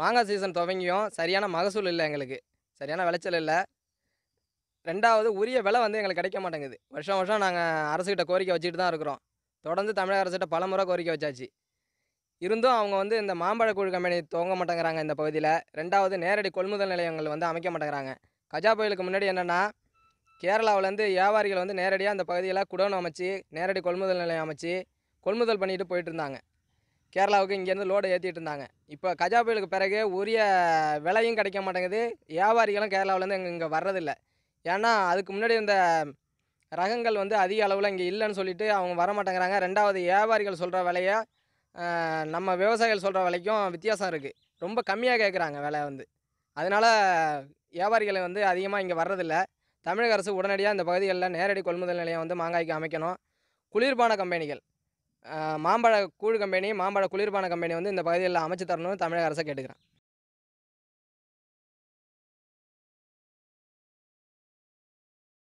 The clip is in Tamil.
மாங்காய் சீசன் துவங்கியும் சரியான மகசூல் இல்லை எங்களுக்கு சரியான விளைச்சல் இல்லை ரெண்டாவது உரிய விலை வந்து எங்களுக்கு கிடைக்க மாட்டேங்குது வருஷம் வருஷம் நாங்கள் அரசுக்கிட்ட கோரிக்கை வச்சுட்டு தான் இருக்கிறோம் தொடர்ந்து தமிழக அரசுகிட்ட பல முறை கோரிக்கை வச்சாச்சு இருந்தும் அவங்க வந்து இந்த மாம்பழ குழு கம்பெனி துவங்க மாட்டேங்கிறாங்க இந்த பகுதியில் ரெண்டாவது நேரடி கொள்முதல் நிலையங்கள் வந்து அமைக்க மாட்டேங்கிறாங்க கஜா புயலுக்கு முன்னாடி என்னென்னா கேரளாவிலேருந்து வியாபாரிகள் வந்து நேரடியாக அந்த பகுதியில் குடோன் அமைச்சு நேரடி கொள்முதல் நிலையம் அமைச்சு கொள்முதல் பண்ணிட்டு போயிட்டு இருந்தாங்க கேரளாவுக்கு இங்கேருந்து லோடை ஏற்றிட்டு இருந்தாங்க இப்போ கஜா புயலுக்கு பிறகு உரிய விலையும் கிடைக்க மாட்டேங்குது வியாபாரிகளும் கேரளாவிலேருந்து இங்கே இங்கே வர்றதில்லை ஏன்னா அதுக்கு முன்னாடி இந்த ரகங்கள் வந்து அதிக அளவில் இங்கே இல்லைன்னு சொல்லிட்டு அவங்க வர மாட்டேங்கிறாங்க ரெண்டாவது வியாபாரிகள் சொல்கிற விலையை நம்ம விவசாயிகள் சொல்கிற விலைக்கும் வித்தியாசம் இருக்குது ரொம்ப கம்மியாக கேட்குறாங்க விலை வந்து அதனால் வியாபாரிகளை வந்து அதிகமாக இங்கே வர்றதில்ல தமிழக அரசு உடனடியாக இந்த பகுதிகளில் நேரடி கொள்முதல் நிலையம் வந்து மாங்காய்க்கு அமைக்கணும் குளிர்பான கம்பெனிகள் மாம்பழ கூழ் கம்பெனி மாம்பழ குளிர்பான கம்பெனி வந்து இந்த பகுதியில் அமைச்சு தரணும்னு தமிழக அரசை கேட்டுக்கிறேன்